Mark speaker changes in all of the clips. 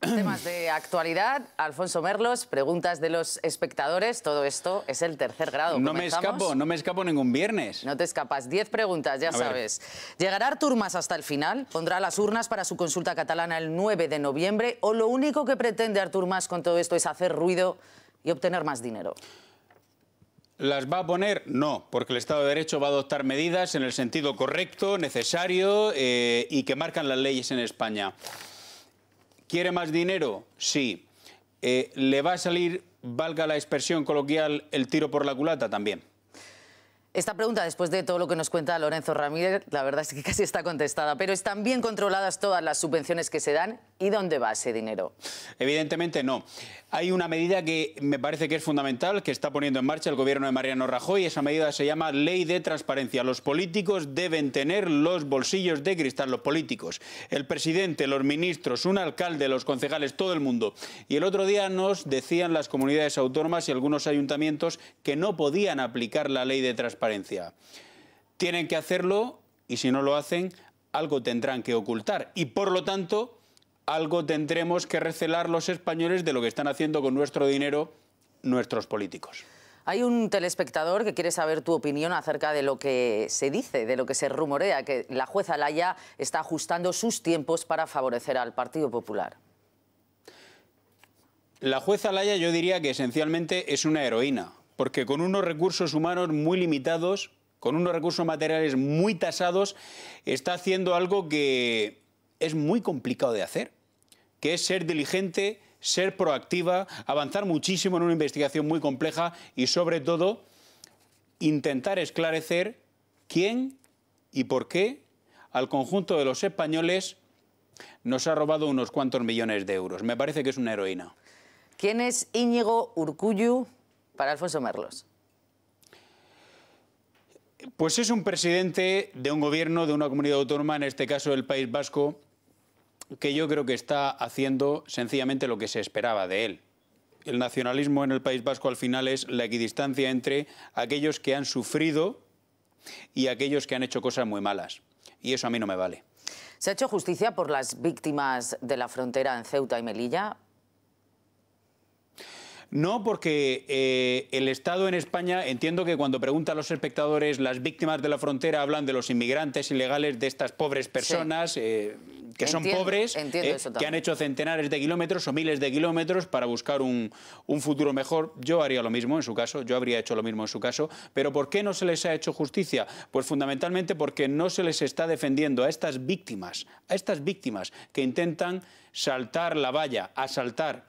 Speaker 1: Temas de actualidad, Alfonso Merlos, preguntas de los espectadores, todo esto es el tercer grado. No me escapo, no
Speaker 2: me escapo ningún viernes.
Speaker 1: No te escapas, diez preguntas, ya sabes. ¿Llegará Artur Mas hasta el final? ¿Pondrá las urnas para su consulta catalana el 9 de noviembre? ¿O lo único que pretende Artur Mas con todo esto es hacer ruido y obtener más dinero?
Speaker 2: ¿Las va a poner? No, porque el Estado de Derecho va a adoptar medidas en el sentido correcto, necesario eh, y que marcan las leyes en España. ¿Quiere más dinero? Sí. Eh, ¿Le va a salir, valga la expresión coloquial, el tiro por la culata también?
Speaker 1: Esta pregunta, después de todo lo que nos cuenta Lorenzo Ramírez, la verdad es que casi está contestada, pero ¿están bien controladas todas las subvenciones que se dan y dónde va ese dinero?
Speaker 2: Evidentemente no. Hay una medida que me parece que es fundamental, que está poniendo en marcha el gobierno de Mariano Rajoy, esa medida se llama Ley de Transparencia. Los políticos deben tener los bolsillos de cristal, los políticos, el presidente, los ministros, un alcalde, los concejales, todo el mundo. Y el otro día nos decían las comunidades autónomas y algunos ayuntamientos que no podían aplicar la Ley de Transparencia tienen que hacerlo y si no lo hacen, algo tendrán que ocultar y por lo tanto algo tendremos que recelar los españoles de lo que están haciendo con nuestro dinero nuestros políticos.
Speaker 1: Hay un telespectador que quiere saber tu opinión acerca de lo que se dice, de lo que se rumorea, que la jueza Laya está ajustando sus tiempos para favorecer al Partido Popular.
Speaker 2: La jueza Laya yo diría que esencialmente es una heroína, porque con unos recursos humanos muy limitados, con unos recursos materiales muy tasados, está haciendo algo que es muy complicado de hacer, que es ser diligente, ser proactiva, avanzar muchísimo en una investigación muy compleja y sobre todo intentar esclarecer quién y por qué al conjunto de los españoles nos ha robado unos cuantos millones de euros. Me parece que es una
Speaker 1: heroína. ¿Quién es Íñigo Urcuyu? para Alfonso Merlos?
Speaker 2: Pues es un presidente de un gobierno, de una comunidad autónoma, en este caso del País Vasco, que yo creo que está haciendo sencillamente lo que se esperaba de él. El nacionalismo en el País Vasco al final es la equidistancia entre aquellos que han sufrido y aquellos que han hecho cosas muy malas. Y eso a mí no me vale.
Speaker 1: ¿Se ha hecho justicia por las víctimas de la frontera en Ceuta y Melilla?
Speaker 2: No, porque eh, el Estado en España, entiendo que cuando preguntan a los espectadores, las víctimas de la frontera hablan de los inmigrantes ilegales, de estas pobres personas, eh, que son pobres, eh, que han hecho centenares de kilómetros o miles de kilómetros para buscar un, un, futuro mejor. Yo haría lo mismo en su caso, yo habría hecho lo mismo en su caso, pero ¿por qué no se les ha hecho justicia? Pues fundamentalmente porque no se les está defendiendo a estas víctimas, a estas víctimas que intentan saltar la valla, asaltar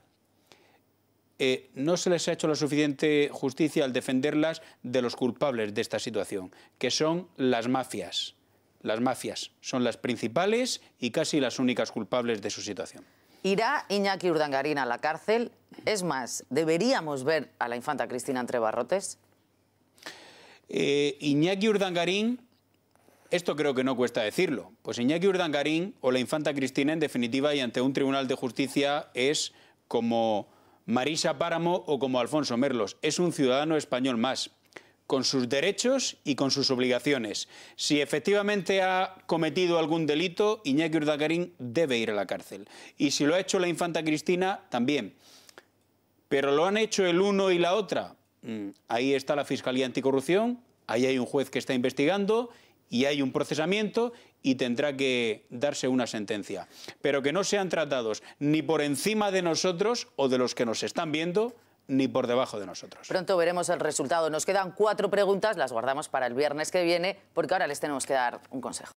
Speaker 2: eh, no se les ha hecho la suficiente justicia al defenderlas de los culpables de esta situación, que son las mafias. Las mafias son las principales y casi las únicas culpables de su situación.
Speaker 1: Irá Iñaki Urdangarín a la cárcel. Es más, ¿deberíamos ver a la infanta Cristina entre barrotes?
Speaker 2: Eh, Iñaki Urdangarín, esto creo que no cuesta decirlo, pues Iñaki Urdangarín o la infanta Cristina en definitiva y ante un tribunal de justicia es como Marisa Páramo o como Alfonso Merlos. Es un ciudadano español más, con sus derechos y con sus obligaciones. Si efectivamente ha cometido algún delito, Iñaki Urdacarín debe ir a la cárcel. Y si lo ha hecho la infanta Cristina, también. Pero lo han hecho el uno y la otra. Mm, ahí está la Fiscalía Anticorrupción, ahí hay un juez que está investigando y hay un procesamiento y tendrá que darse una sentencia. Pero que no sean tratados ni por encima de nosotros o de los que nos están viendo, ni por debajo de nosotros.
Speaker 1: Pronto veremos el resultado. Nos quedan cuatro preguntas, las guardamos para el viernes que viene, porque ahora les tenemos que dar un consejo.